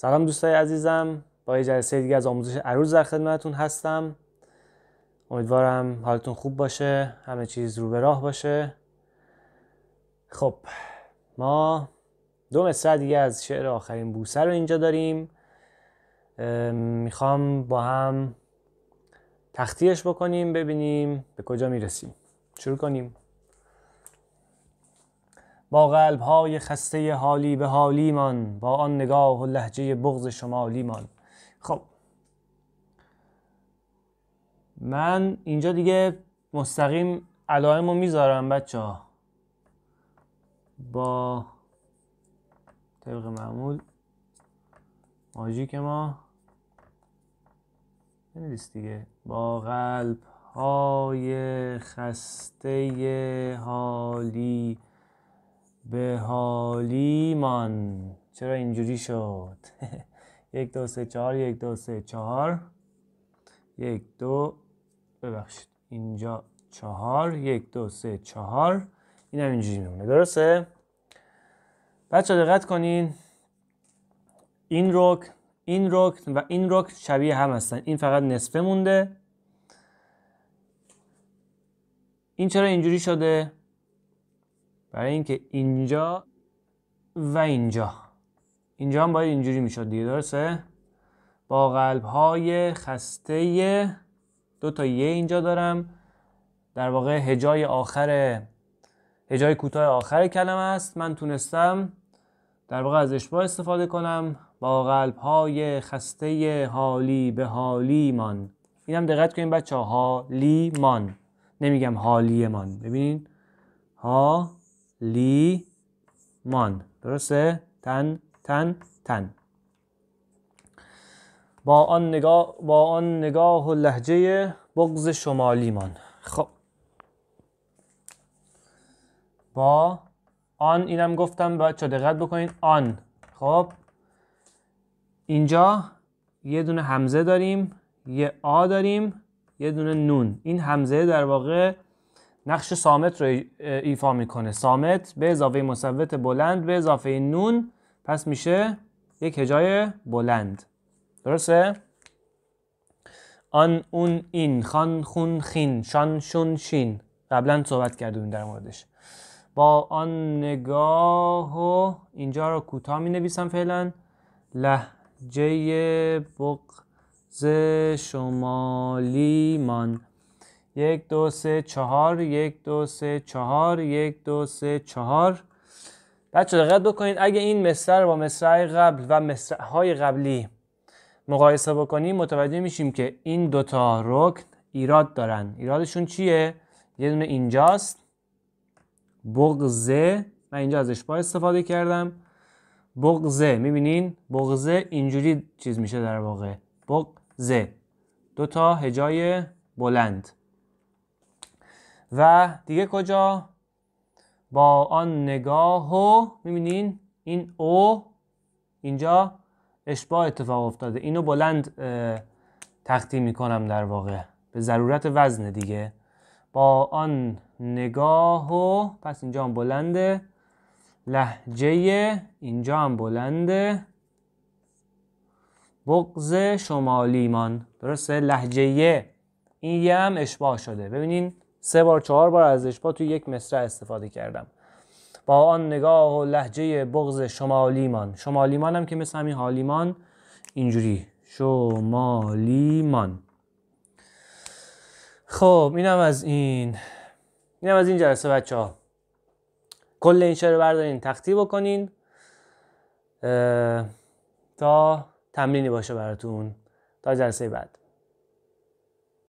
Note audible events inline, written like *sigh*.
سلام دوستای عزیزم با یه جلسه دیگه از آموزش عروض در خدمتتون هستم امیدوارم حالتون خوب باشه همه چیز رو به راه باشه خب ما دو مصرع دیگه از شعر آخرین بوسه رو اینجا داریم میخوام با هم تختیش بکنیم ببینیم به کجا میرسیم شروع کنیم با های خسته حالی به من با آن نگاه و لحجه بغض من خب من اینجا دیگه مستقیم علائم رو میذارم بچه ها با طبق معمول ماجیک ما بنویس دیگه با قلب های خسته حالی به حالی من چرا اینجوری شد *laughs* یک دو سه چهار یک دو سه چهار یک دو ببخشید اینجا چهار یک دو سه چهار این هم اینجوری میمونه درسته بچه دقت کنین این رکن این رکن و این رک شبیه هم هستن این فقط نصفه مونده این چرا اینجوری شده برای اینکه اینجا و اینجا اینجا هم باید اینجوری میشد دیگه درسته با قلب های خسته دو تا یه اینجا دارم در واقع هجای آخر هجای کوتاه آخر کلمه است من تونستم در واقع از اشباه استفاده کنم با قلب های خسته حالی به حالی من اینم دقت کنیم بچه ها حالی من نمیگم حالی من ببینین ها لی مان درسته تن تن تن با آن نگاه با آن نگاه و لحجه شمالی مان خب با آن اینم گفتم چه دقت بکنین آن خب اینجا یه دونه همزه داریم یه آ داریم یه دونه نون این همزه در واقع نقش سامت رو ایفا میکنه سامت به اضافه مصوت بلند به اضافه نون پس میشه یک هجای بلند درسته؟ آن اون این خان خون خین شان شون شین قبلا صحبت کردیم در موردش با آن نگاه و اینجا رو کوتاه می نویسم فعلا لحجه بغز شمالی من یک دو سه چهار یک دو سه چهار یک دو سه چهار بچه دقت بکنید اگه این مصر با مصرع قبل و مصرع قبلی مقایسه بکنیم متوجه میشیم که این دوتا رکن ایراد دارن ایرادشون چیه؟ یه دونه اینجاست بغزه من اینجا از اشباه استفاده کردم بغزه میبینین بغزه اینجوری چیز میشه در واقع بغزه دو تا هجای بلند و دیگه کجا با آن نگاه و میبینین این او اینجا اشباه اتفاق افتاده اینو بلند تختی میکنم در واقع به ضرورت وزن دیگه با آن نگاه پس اینجا هم بلنده لحجه اینجا هم بلنده بغز شمالیمان درسته لحجه این یه هم اشباه شده ببینین سه بار چهار بار از با توی یک مصره استفاده کردم با آن نگاه و لحجه بغز شمالیمان شمالیمان هم که مثل همین حالیمان اینجوری شمالیمان خب اینم از این اینم از این جلسه بچه ها کل این شعر رو بردارین تختی بکنین تا تمرینی باشه براتون تا جلسه بعد